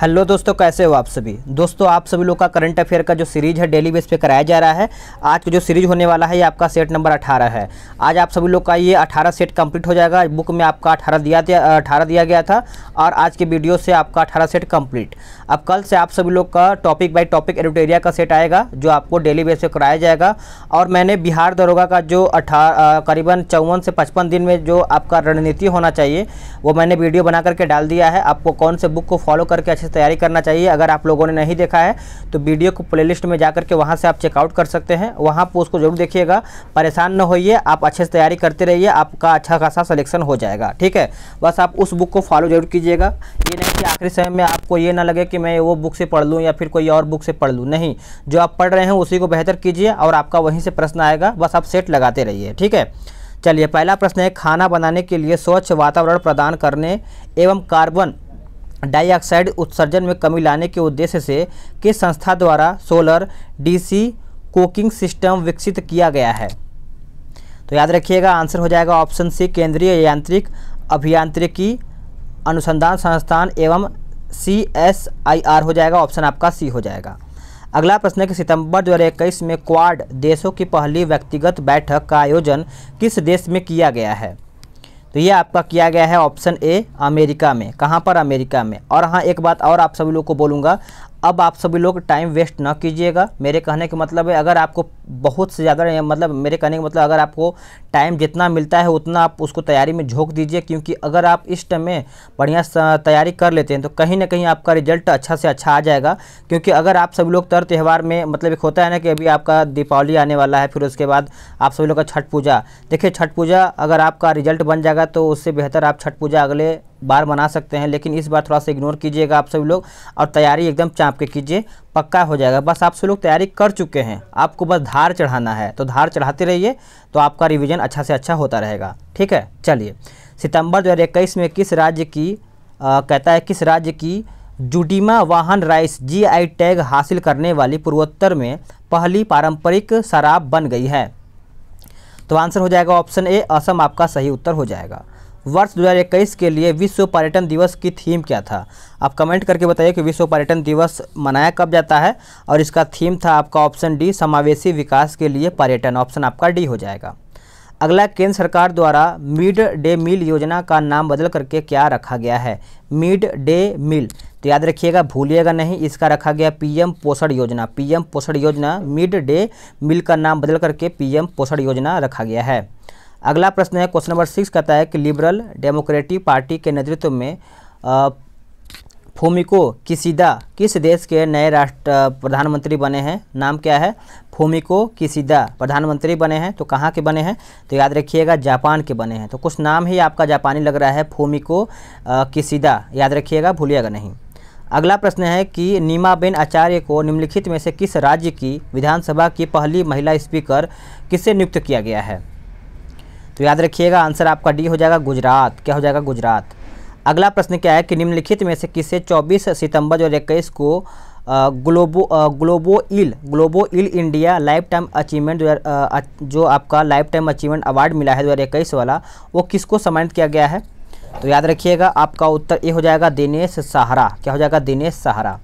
hello दोस्तों कैसे हो आप सभी दोस्तों आप सभी लोग का करंट अफेयर का जो सीरीज है डेली बेस पे कराया जा रहा है आज का जो सीरीज होने वाला है ये आपका सेट नंबर 18 है आज आप सभी लोग का ये 18 सेट कंप्लीट हो जाएगा बुक में आपका 18 दिया अठारह दिया गया था और आज के वीडियो से आपका अठारह सेट कम्प्लीट अब कल से आप सभी लोग का टॉपिक बाई टॉपिक एडिटोरिया का सेट आएगा जो आपको डेली बेस पर कराया जाएगा और मैंने बिहार दरोगा का जो करीबन चौवन से पचपन दिन में जो आपका रणनीति होना चाहिए वो मैंने वीडियो बना करके डाल दिया है आपको कौन से बुक को फॉलो करके अच्छे से तैयारी करना चाहिए अगर आप लोगों ने नहीं देखा है तो वीडियो को प्लेलिस्ट में जा करके वहाँ से आप चेकआउट कर सकते हैं वहाँ पर उसको जरूर देखिएगा परेशान न होइए आप अच्छे से तैयारी करते रहिए आपका अच्छा खासा सलेक्शन हो जाएगा ठीक है बस आप उस बुक को फॉलो जरूर कीजिएगा ये नहीं कि आखिरी समय में आपको ये ना लगे कि मैं वो बुक से पढ़ लूँ या फिर कोई और बुक से पढ़ लूँ नहीं जो आप पढ़ रहे हैं उसी को बेहतर कीजिए और आपका वहीं से प्रश्न आएगा बस आप सेट लगाते रहिए ठीक है चलिए पहला प्रश्न है खाना बनाने के लिए स्वच्छ वातावरण प्रदान करने एवं कार्बन डाइऑक्साइड उत्सर्जन में कमी लाने के उद्देश्य से किस संस्था द्वारा सोलर डीसी कोकिंग सिस्टम विकसित किया गया है तो याद रखिएगा आंसर हो जाएगा ऑप्शन सी केंद्रीय यांत्रिक अभियांत्रिकी अनुसंधान संस्थान एवं सी एस आई आर हो जाएगा ऑप्शन आपका सी हो जाएगा अगला प्रश्न है कि सितंबर दो में क्वाड देशों की पहली व्यक्तिगत बैठक का आयोजन किस देश में किया गया है तो ये आपका किया गया है ऑप्शन ए अमेरिका में कहाँ पर अमेरिका में और हाँ एक बात और आप सभी लोग को बोलूँगा अब आप सभी लोग टाइम वेस्ट ना कीजिएगा मेरे कहने का मतलब है अगर आपको बहुत से ज़्यादा मतलब मेरे कहने का मतलब अगर आपको टाइम जितना मिलता है उतना आप उसको तैयारी में झोंक दीजिए क्योंकि अगर आप इस टाइम में बढ़िया तैयारी कर लेते हैं तो कहीं ना कहीं आपका रिजल्ट अच्छा से अच्छा आ जाएगा क्योंकि अगर आप सभी लोग तर त्यौहार में मतलब एक होता है ना कि अभी आपका दीपावली आने वाला है फिर उसके बाद आप सभी लोग का छठ पूजा देखिए छठ पूजा अगर आपका रिजल्ट बन जाएगा तो उससे बेहतर आप छठ पूजा अगले बार बना सकते हैं लेकिन इस बार थोड़ा सा इग्नोर कीजिएगा आप सभी लोग और तैयारी एकदम चाँप के कीजिए पक्का हो जाएगा बस आप सभी लोग तैयारी कर चुके हैं आपको बस धार चढ़ाना है तो धार चढ़ाते रहिए तो आपका रिविज़न अच्छा से अच्छा होता रहेगा ठीक है चलिए सितंबर दो हज़ार इक्कीस में किस राज्य की आ, कहता है किस राज्य की जुडीमा वाहन राइस जीआई टैग हासिल करने वाली पूर्वोत्तर में पहली पारंपरिक शराब बन गई है तो आंसर हो जाएगा ऑप्शन ए असम आपका सही उत्तर हो जाएगा वर्ष 2021 के लिए विश्व पर्यटन दिवस की थीम क्या था आप कमेंट करके बताइए कि विश्व पर्यटन दिवस मनाया कब जाता है और इसका थीम था आपका ऑप्शन डी समावेशी विकास के लिए पर्यटन ऑप्शन आपका डी हो जाएगा अगला केंद्र सरकार द्वारा मिड डे मील योजना का नाम बदल करके क्या रखा गया है मिड डे मील तो याद रखिएगा भूलिएगा नहीं इसका रखा गया पीएम पोषण योजना पीएम पोषण योजना मिड डे मील का नाम बदल करके पीएम पोषण योजना रखा गया है अगला प्रश्न है क्वेश्चन नंबर सिक्स कहता है कि लिबरल डेमोक्रेटिक पार्टी के नेतृत्व में फोमिको किसीदा किस देश के नए राष्ट्र प्रधानमंत्री बने हैं नाम क्या है फोमिको किसीदा प्रधानमंत्री बने हैं तो कहाँ के बने हैं तो याद रखिएगा जापान के बने हैं तो कुछ नाम ही आपका जापानी लग रहा है फोमिको किसीदा याद रखिएगा भूलिएगा नहीं अगला प्रश्न है कि नीमाबेन आचार्य को निम्नलिखित में से किस राज्य की विधानसभा की पहली महिला स्पीकर किससे नियुक्त किया गया है तो याद रखिएगा आंसर आपका डी हो जाएगा गुजरात क्या हो जाएगा गुजरात अगला प्रश्न क्या है कि निम्नलिखित में से किसे 24 सितंबर दो को ग्लोबो ग्लोबो इल ग्लोबो इल इंडिया लाइफ टाइम अचीवमेंट जो आपका लाइफ टाइम अचीवमेंट अवार्ड मिला है दो वाला वो किसको सम्मानित किया गया है तो याद रखिएगा आपका उत्तर ये हो जाएगा दिनेश सहारा क्या हो जाएगा दिनेश सहारा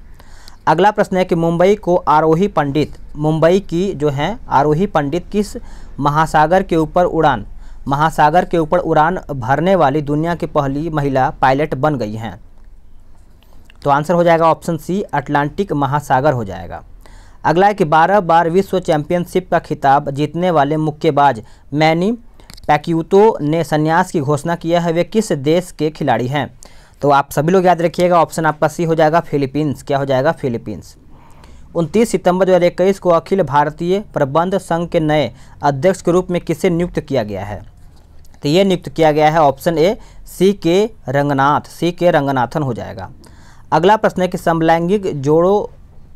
अगला प्रश्न है कि मुंबई को आरोही पंडित मुंबई की जो है आरोही पंडित किस महासागर के ऊपर उड़ान महासागर के ऊपर उड़ान भरने वाली दुनिया की पहली महिला पायलट बन गई हैं तो आंसर हो जाएगा ऑप्शन सी अटलांटिक महासागर हो जाएगा अगला है कि बारह बार विश्व चैंपियनशिप का खिताब जीतने वाले मुक्केबाज मैनी पैक्यूतो ने संन्यास की घोषणा किया है वे किस देश के खिलाड़ी हैं तो आप सभी लोग याद रखिएगा ऑप्शन आपका सी हो जाएगा फिलीपींस क्या हो जाएगा फिलीपींस उनतीस सितंबर 2021 को अखिल भारतीय प्रबंध संघ के नए अध्यक्ष के रूप में किसे नियुक्त किया गया है तो ये नियुक्त किया गया है ऑप्शन ए सी के रंगनाथ सी के रंगनाथन हो जाएगा अगला प्रश्न है कि समलैंगिक जोड़ों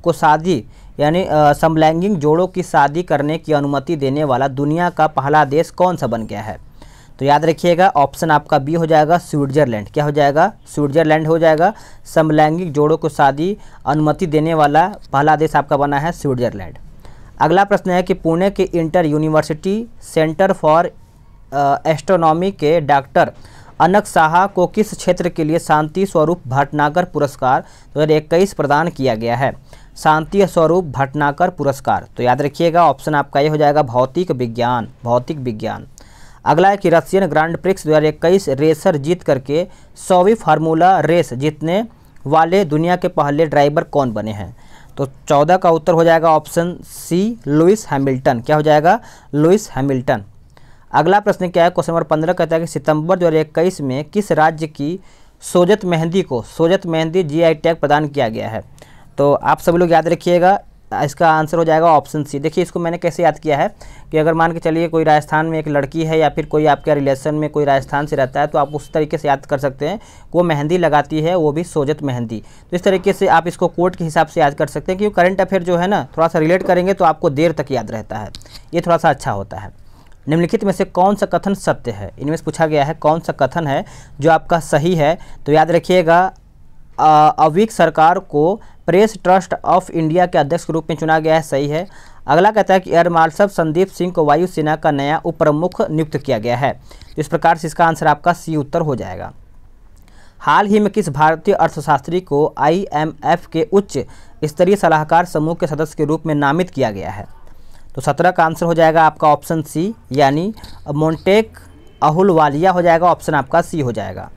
को शादी यानी समलैंगिक जोड़ों की शादी करने की अनुमति देने वाला दुनिया का पहला देश कौन सा बन गया है तो याद रखिएगा ऑप्शन आपका बी हो जाएगा स्विट्जरलैंड क्या हो जाएगा स्विट्जरलैंड हो जाएगा समलैंगिक जोड़ों को शादी अनुमति देने वाला पहला देश आपका बना है स्विट्जरलैंड अगला प्रश्न है कि पुणे के inter university centre for astronomy के डॉक्टर अनक साहा को किस क्षेत्र के लिए शांति स्वरूप भटनागर पुरस्कार दो हज़ार इक्कीस प्रदान किया गया है शांति स्वरूप भटनाकर पुरस्कार तो याद रखिएगा ऑप्शन आपका ये हो जाएगा भौतिक विज्ञान भौतिक विज्ञान अगला है कि रशियन ग्रांड प्रिक्स इक्कीस रेसर जीत करके सौवी फार्मूला रेस जीतने वाले दुनिया के पहले ड्राइवर कौन बने हैं तो चौदह का उत्तर हो जाएगा ऑप्शन सी लुइस हैमिल्टन क्या हो जाएगा लुइस हैमिल्टन अगला प्रश्न क्या है क्वेश्चन नंबर पंद्रह कहता है कि सितंबर दो में किस राज्य की सोजत मेहंदी को सोजत मेहंदी जीआई टैग प्रदान किया गया है तो आप सभी लोग याद रखिएगा इसका आंसर हो जाएगा ऑप्शन सी देखिए इसको मैंने कैसे याद किया है कि अगर मान के चलिए कोई राजस्थान में एक लड़की है या फिर कोई आपके रिलेशन में कोई राजस्थान से रहता है तो आप उस तरीके से याद कर सकते हैं वो मेहंदी लगाती है वो भी सोजत मेहंदी तो इस तरीके से आप इसको कोर्ट के हिसाब से याद कर सकते हैं क्योंकि करंट अफेयर जो है ना थोड़ा सा रिलेट करेंगे तो आपको देर तक याद रहता है ये थोड़ा सा अच्छा होता है निम्नलिखित में से कौन सा कथन सत्य है इनमें से पूछा गया है कौन सा कथन है जो आपका सही है तो याद रखिएगा अविक सरकार को प्रेस ट्रस्ट ऑफ इंडिया के अध्यक्ष के रूप में चुना गया है सही है अगला कहता है कि एयर मार्शल संदीप सिंह को वायुसेना का नया उप प्रमुख नियुक्त किया गया है तो इस प्रकार से इसका आंसर आपका सी उत्तर हो जाएगा हाल ही में किस भारतीय अर्थशास्त्री को आईएमएफ के उच्च स्तरीय सलाहकार समूह के सदस्य के रूप में नामित किया गया है तो सत्रह का आंसर हो जाएगा आपका ऑप्शन सी यानी मोन्टेक अहुलवालिया हो जाएगा ऑप्शन आपका सी हो जाएगा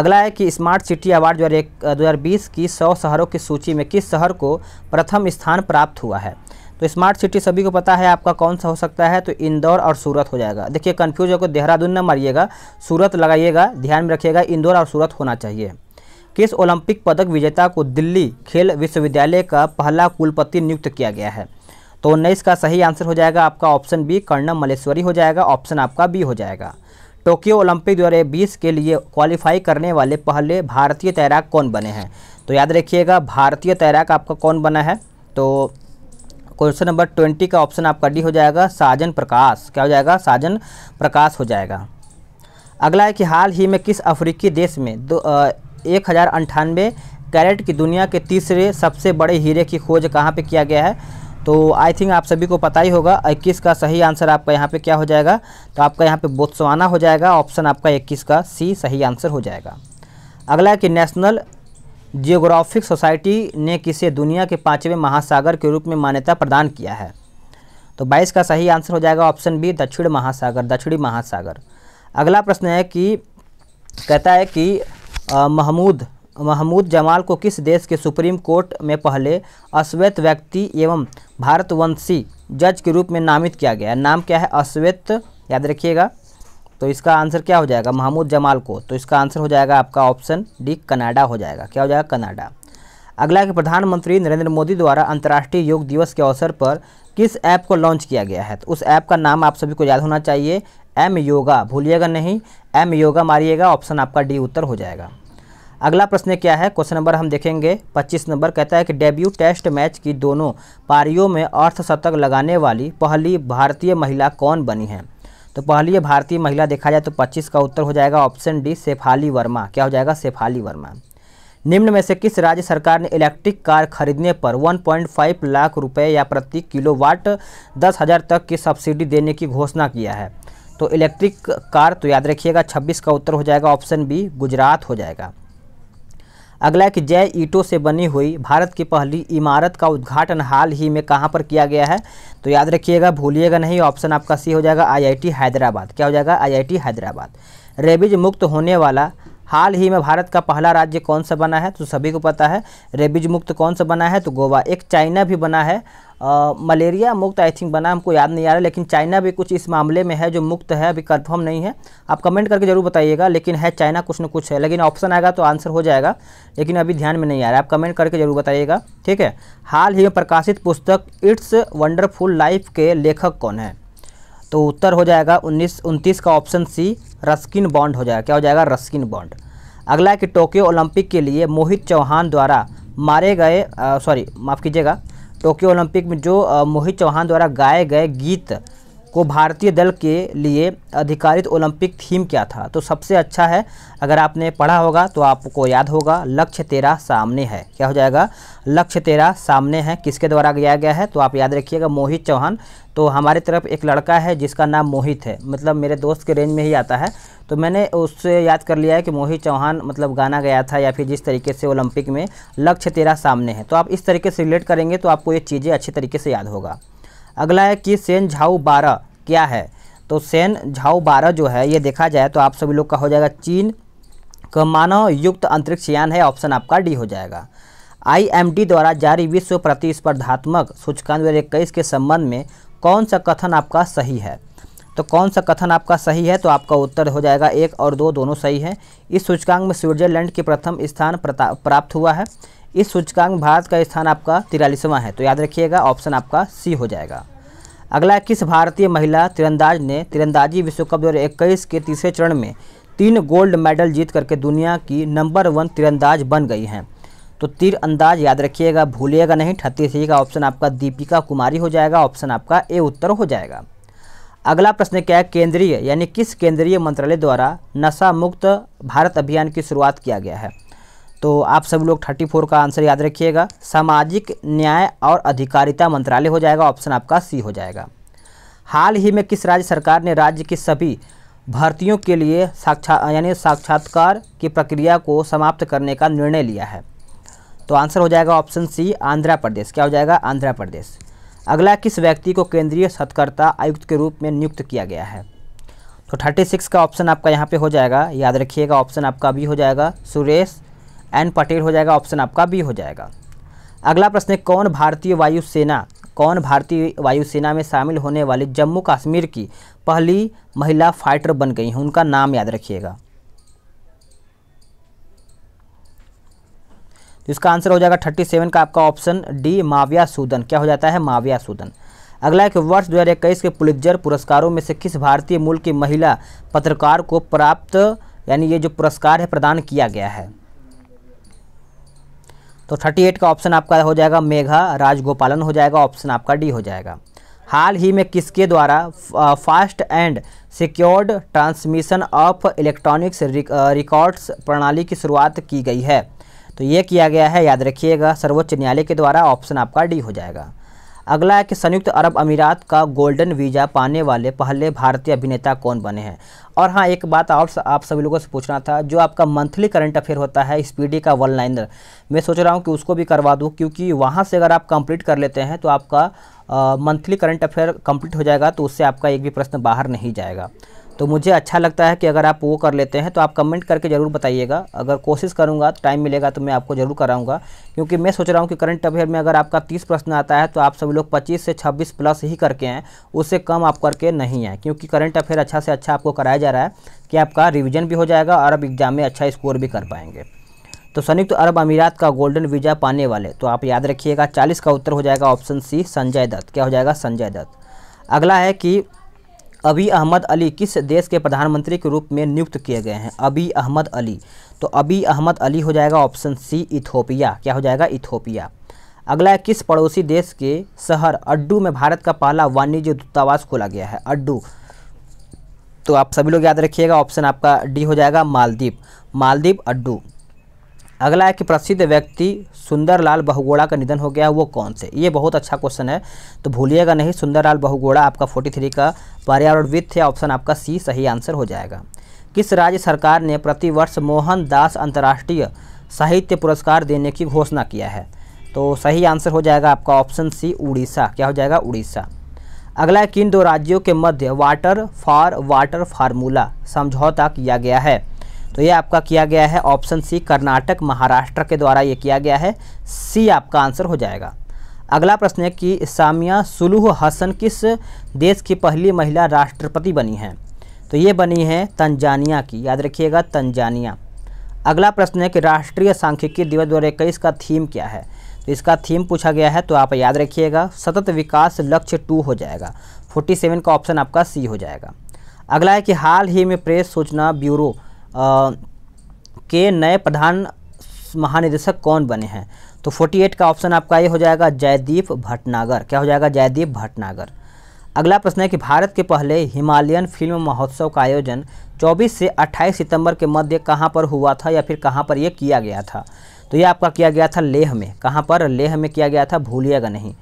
अगला है कि स्मार्ट सिटी अवार्ड दो हज़ार की सौ शहरों की सूची में किस शहर को प्रथम स्थान प्राप्त हुआ है तो स्मार्ट सिटी सभी को पता है आपका कौन सा हो सकता है तो इंदौर और सूरत हो जाएगा देखिए कन्फ्यूज होकर देहरादून न मारिएगा सूरत लगाइएगा ध्यान में रखिएगा इंदौर और सूरत होना चाहिए किस ओलंपिक पदक विजेता को दिल्ली खेल विश्वविद्यालय का पहला कुलपति नियुक्त किया गया है तो उन्नीस का सही आंसर हो जाएगा आपका ऑप्शन बी कर्णम मलेश्वरी हो जाएगा ऑप्शन आपका बी हो जाएगा टोक्यो ओलंपिक दो के लिए क्वालिफाई करने वाले पहले भारतीय तैराक कौन बने हैं तो याद रखिएगा भारतीय तैराक आपका कौन बना है तो क्वेश्चन नंबर ट्वेंटी का ऑप्शन आपका डी हो जाएगा साजन प्रकाश क्या हो जाएगा साजन प्रकाश हो जाएगा अगला है कि हाल ही में किस अफ्रीकी देश में दो एक हज़ार अंठानवे कैरेट की दुनिया के तीसरे सबसे बड़े हीरे की खोज कहाँ पे किया गया है तो आई थिंक आप सभी को पता ही होगा इक्कीस का सही आंसर आपका यहाँ पे क्या हो जाएगा तो आपका यहाँ पे बोत्सवाना हो जाएगा ऑप्शन आपका इक्कीस का सी सही आंसर हो जाएगा अगला है कि नेशनल जियोग्राफिक सोसाइटी ने किसे दुनिया के पाँचवें महासागर के रूप में मान्यता प्रदान किया है तो बाईस का सही आंसर हो जाएगा ऑप्शन बी दक्षिण महासागर दक्षिणी महासागर अगला प्रश्न है कि कहता है कि महमूद महमूद जमाल को किस देश के सुप्रीम कोर्ट में पहले अश्वेत व्यक्ति एवं भारतवंशी जज के रूप में नामित किया गया नाम क्या है अश्वेत याद रखिएगा तो इसका आंसर क्या हो जाएगा महमूद जमाल को तो इसका आंसर हो जाएगा आपका ऑप्शन डी कनाडा हो जाएगा क्या हो जाएगा कनाडा अगला कि प्रधानमंत्री नरेंद्र मोदी द्वारा अंतर्राष्ट्रीय योग दिवस के अवसर पर किस ऐप को लॉन्च किया गया है तो उस ऐप का नाम आप सभी को याद होना चाहिए एम योगा भूलिएगा नहीं एम योगा मारिएगा ऑप्शन आपका डी उत्तर हो जाएगा अगला प्रश्न क्या है क्वेश्चन नंबर हम देखेंगे 25 नंबर कहता है कि डेब्यू टेस्ट मैच की दोनों पारियों में अर्धशतक लगाने वाली पहली भारतीय महिला कौन बनी है तो पहली भारतीय महिला देखा जाए तो 25 का उत्तर हो जाएगा ऑप्शन डी सेफाली वर्मा क्या हो जाएगा सेफाली वर्मा निम्न में से किस राज्य सरकार ने इलेक्ट्रिक कार खरीदने पर 1.5 लाख रुपए या प्रति किलोवाट दस हज़ार तक की सब्सिडी देने की घोषणा किया है तो इलेक्ट्रिक कार तो याद रखिएगा 26 का उत्तर हो जाएगा ऑप्शन बी गुजरात हो जाएगा अगला है कि जय ईटों से बनी हुई भारत की पहली इमारत का उद्घाटन हाल ही में कहाँ पर किया गया है तो याद रखिएगा भूलिएगा नहीं ऑप्शन आपका सी हो जाएगा आईआईटी हैदराबाद क्या हो जाएगा आईआईटी हैदराबाद रेबिज मुक्त होने वाला हाल ही में भारत का पहला राज्य कौन सा बना है तो सभी को पता है रेबिज मुक्त कौन सा बना है तो गोवा एक चाइना भी बना है मलेरिया मुक्त आई थिंक बना हमको याद नहीं आ रहा लेकिन चाइना भी कुछ इस मामले में है जो मुक्त है अभी कन्फर्म नहीं है आप कमेंट करके ज़रूर बताइएगा लेकिन है चाइना कुछ ना कुछ है लेकिन ऑप्शन आएगा तो आंसर हो जाएगा लेकिन अभी ध्यान में नहीं आ रहा आप कमेंट करके ज़रूर बताइएगा ठीक है हाल ही में प्रकाशित पुस्तक इट्स वंडरफुल लाइफ के लेखक कौन है तो उत्तर हो जाएगा उन्नीस उनतीस का ऑप्शन सी रस्किन बॉन्ड हो जाएगा क्या हो जाएगा रस्किन बॉन्ड अगला है कि टोक्यो ओलंपिक के लिए मोहित चौहान द्वारा मारे गए सॉरी माफ़ कीजिएगा टोक्यो ओलंपिक में जो मोहित चौहान द्वारा गाए गए गीत को भारतीय दल के लिए अधिकारित ओलंपिक थीम क्या था तो सबसे अच्छा है अगर आपने पढ़ा होगा तो आपको याद होगा लक्ष्य तेरा सामने है क्या हो जाएगा लक्ष्य तेरा सामने है किसके द्वारा गया गया है तो आप याद रखिएगा मोहित चौहान तो हमारे तरफ एक लड़का है जिसका नाम मोहित है मतलब मेरे दोस्त के रेंज में ही आता है तो मैंने उससे याद कर लिया है कि मोहित चौहान मतलब गाना गया था या फिर जिस तरीके से ओलंपिक में लक्ष्य तेरा सामने है तो आप इस तरीके से रिलेट करेंगे तो आपको ये चीज़ें अच्छे तरीके से याद होगा अगला है कि सेन झाऊ बारह क्या है तो सेन झाऊ बारह जो है ये देखा जाए तो आप सभी लोग का हो जाएगा चीन का मानव युक्त अंतरिक्ष यान है ऑप्शन आपका डी हो जाएगा आईएमडी द्वारा जारी विश्व प्रतिस्पर्धात्मक सूचकांक दो इक्कीस के संबंध में कौन सा कथन आपका सही है तो कौन सा कथन आपका सही है तो आपका उत्तर हो जाएगा एक और दो दोनों सही है इस सूचकांक में स्विट्जरलैंड के प्रथम स्थान प्राप्त हुआ है इस सूचकांक भारत का स्थान आपका तिरालीसवां है तो याद रखिएगा ऑप्शन आपका सी हो जाएगा अगला किस भारतीय महिला तिरंदाज ने तिरंदाजी विश्व कप दो के तीसरे चरण में तीन गोल्ड मेडल जीत करके दुनिया की नंबर वन तिरंदाज बन गई हैं तो तीर अंदाज याद रखिएगा भूलिएगा नहीं ठत्तीस का ऑप्शन आपका दीपिका कुमारी हो जाएगा ऑप्शन आपका ए उत्तर हो जाएगा अगला प्रश्न क्या है केंद्रीय यानी किस केंद्रीय मंत्रालय द्वारा नशा मुक्त भारत अभियान की शुरुआत किया गया है तो आप सब लोग 34 का आंसर याद रखिएगा सामाजिक न्याय और अधिकारिता मंत्रालय हो जाएगा ऑप्शन आपका सी हो जाएगा हाल ही में किस राज्य सरकार ने राज्य के सभी भर्तियों के लिए साक्षा यानी साक्षात्कार की प्रक्रिया को समाप्त करने का निर्णय लिया है तो आंसर हो जाएगा ऑप्शन सी आंध्र प्रदेश क्या हो जाएगा आंध्र प्रदेश अगला किस व्यक्ति को केंद्रीय सतकर्ता आयुक्त के रूप में नियुक्त किया गया है तो थर्टी सिक्स का ऑप्शन आपका यहाँ पे हो जाएगा याद रखिएगा ऑप्शन आपका भी हो जाएगा सुरेश एन पटेल हो जाएगा ऑप्शन आपका बी हो जाएगा अगला प्रश्न है कौन भारतीय वायुसेना कौन भारतीय वायुसेना में शामिल होने वाली जम्मू कश्मीर की पहली महिला फाइटर बन गई हैं उनका नाम याद रखिएगा तो इसका आंसर हो जाएगा थर्टी सेवन का आपका ऑप्शन डी माविया सूदन क्या हो जाता है माविया सूदन अगला एक वर्ष इक्कीस के पुलिजर पुरस्कारों में से किस भारतीय मूल की महिला पत्रकार को प्राप्त यानी ये जो पुरस्कार है प्रदान किया गया है तो 38 का ऑप्शन आपका हो जाएगा मेघा राजगोपालन हो जाएगा ऑप्शन आपका डी हो जाएगा हाल ही में किसके द्वारा fast and secured transmission of electronics records प्रणाली की शुरुआत की गई है तो ये किया गया है याद रखिएगा सर्वोच्च न्यायालय के द्वारा ऑप्शन आपका डी हो जाएगा अगला है कि संयुक्त अरब अमीरात का गोल्डन वीज़ा पाने वाले पहले भारतीय अभिनेता कौन बने हैं और हाँ एक बात और आप सभी लोगों से पूछना था जो आपका मंथली करंट अफेयर होता है स्पीडी का वन लाइनर मैं सोच रहा हूँ कि उसको भी करवा दूँ क्योंकि वहाँ से अगर आप कंप्लीट कर लेते हैं तो आपका मंथली करंट अफेयर कंप्लीट हो जाएगा तो उससे आपका एक भी प्रश्न बाहर नहीं जाएगा तो मुझे अच्छा लगता है कि अगर आप वो कर लेते हैं तो आप कमेंट करके ज़रूर बताइएगा अगर कोशिश करूँगा तो टाइम मिलेगा तो मैं आपको ज़रूर कराऊँगा क्योंकि मैं सोच रहा हूँ कि करंट अफेयर में अगर आपका तीस प्रश्न आता है तो आप सभी लोग पच्चीस से छब्बीस प्लस ही करके हैं उससे कम आप करके नहीं हैं क्योंकि करंट अफेयर अच्छा से अच्छा आपको कराया जा रहा है कि आपका रिविज़न भी हो जाएगा और आप एग्जाम में अच्छा स्कोर भी कर पाएंगे तो संयुक्त अरब अमीरात का गोल्डन वीज़ा पाने वाले तो आप याद रखिएगा चालीस का उत्तर हो जाएगा ऑप्शन सी संजय दत्त क्या हो जाएगा संजय दत्त अगला है कि अभी अहमद अली किस देश के प्रधानमंत्री के रूप में नियुक्त किए गए हैं अभी अहमद अली तो अभी अहमद अली हो जाएगा ऑप्शन सी इथोपिया क्या हो जाएगा इथोपिया अगला है किस पड़ोसी देश के शहर अड्डू में भारत का पहला वाणिज्य दूतावास खोला गया है अड्डू तो आप सभी लोग याद रखिएगा ऑप्शन आपका डी हो जाएगा मालदीप मालदीप अड्डू अगला है कि प्रसिद्ध व्यक्ति सुंदरलाल बहुगोड़ा का निधन हो गया वो कौन से ये बहुत अच्छा क्वेश्चन है तो भूलिएगा नहीं सुंदरलाल बहुगोड़ा आपका 43 का पर्यावरणविद थे ऑप्शन आपका सी सही आंसर हो जाएगा किस राज्य सरकार ने प्रतिवर्ष मोहनदास अंतर्राष्ट्रीय साहित्य पुरस्कार देने की घोषणा किया है तो सही आंसर हो जाएगा आपका ऑप्शन सी उड़ीसा क्या हो जाएगा उड़ीसा अगला किन दो राज्यों के मध्य वाटर फॉर वाटर फार्मूला समझौता किया गया है तो ये आपका किया गया है ऑप्शन सी कर्नाटक महाराष्ट्र के द्वारा ये किया गया है सी आपका आंसर हो जाएगा अगला प्रश्न है कि सामिया सुलूह हसन किस देश की पहली महिला राष्ट्रपति बनी हैं तो ये बनी है तंजानिया की याद रखिएगा तंजानिया अगला प्रश्न है कि राष्ट्रीय सांख्यिकी दिवस दो हज़ार का थीम क्या है तो इसका थीम पूछा गया है तो आप याद रखिएगा सतत विकास लक्ष्य टू हो जाएगा 47 का ऑप्शन आपका सी हो जाएगा अगला है कि हाल ही में प्रेस सूचना ब्यूरो के नए प्रधान महानिदेशक कौन बने हैं तो 48 का ऑप्शन आपका ये हो जाएगा जयदीप भटनागर क्या हो जाएगा जयदीप भटनागर अगला प्रश्न है कि भारत के पहले हिमालयन फिल्म महोत्सव का आयोजन 24 से 28 सितंबर के मध्य कहाँ पर हुआ था या फिर कहाँ पर यह किया गया था तो यह आपका किया गया था लेह में कहाँ पर लेह में किया गया था भूलिएगा नहीं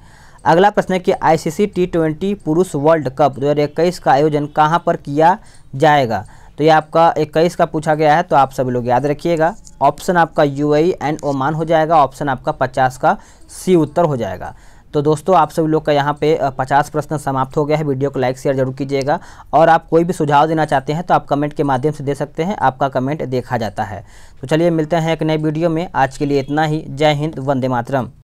अगला प्रश्न है कि आईसीसी टी ट्वेंटी पुरुष वर्ल्ड कप इक्कीस का आयोजन कहाँ पर किया जाएगा तो ये आपका इक्कीस का पूछा गया है तो आप सभी लोग याद रखिएगा ऑप्शन आपका यू एंड ओमान हो जाएगा ऑप्शन आपका पचास का सी उत्तर हो जाएगा तो दोस्तों आप सभी लोग का यहाँ पे 50 प्रश्न समाप्त हो गया है वीडियो को लाइक शेयर जरूर कीजिएगा और आप कोई भी सुझाव देना चाहते हैं तो आप कमेंट के माध्यम से दे सकते हैं आपका कमेंट देखा जाता है तो चलिए मिलते हैं एक नए वीडियो में आज के लिए इतना ही जय हिंद वंदे मातरम